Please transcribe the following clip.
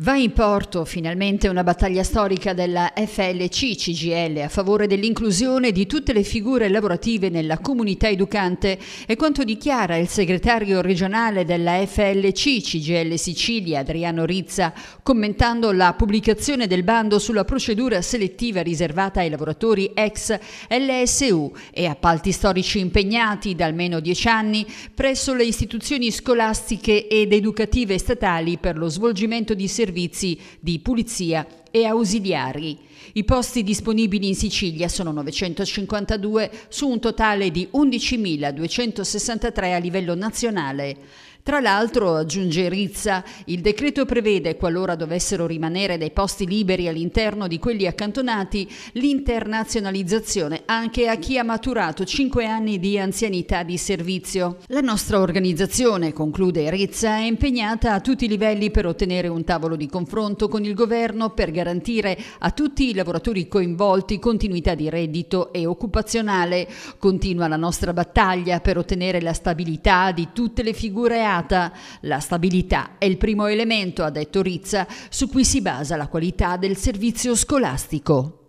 Va in porto finalmente una battaglia storica della FLC CGL a favore dell'inclusione di tutte le figure lavorative nella comunità educante e quanto dichiara il segretario regionale della FLC CGL Sicilia Adriano Rizza commentando la pubblicazione del bando sulla procedura selettiva riservata ai lavoratori ex LSU e appalti storici impegnati da almeno dieci anni presso le istituzioni scolastiche ed educative statali per lo svolgimento di servizi servizi di pulizia e ausiliari. I posti disponibili in Sicilia sono 952 su un totale di 11.263 a livello nazionale. Tra l'altro, aggiunge Rizza, il decreto prevede, qualora dovessero rimanere dei posti liberi all'interno di quelli accantonati, l'internazionalizzazione anche a chi ha maturato 5 anni di anzianità di servizio. La nostra organizzazione, conclude Rizza, è impegnata a tutti i livelli per ottenere un tavolo di confronto con il governo per garantire a tutti i lavoratori coinvolti continuità di reddito e occupazionale. Continua la nostra battaglia per ottenere la stabilità di tutte le figure A considerata. La stabilità è il primo elemento, ha detto Rizza, su cui si basa la qualità del servizio scolastico.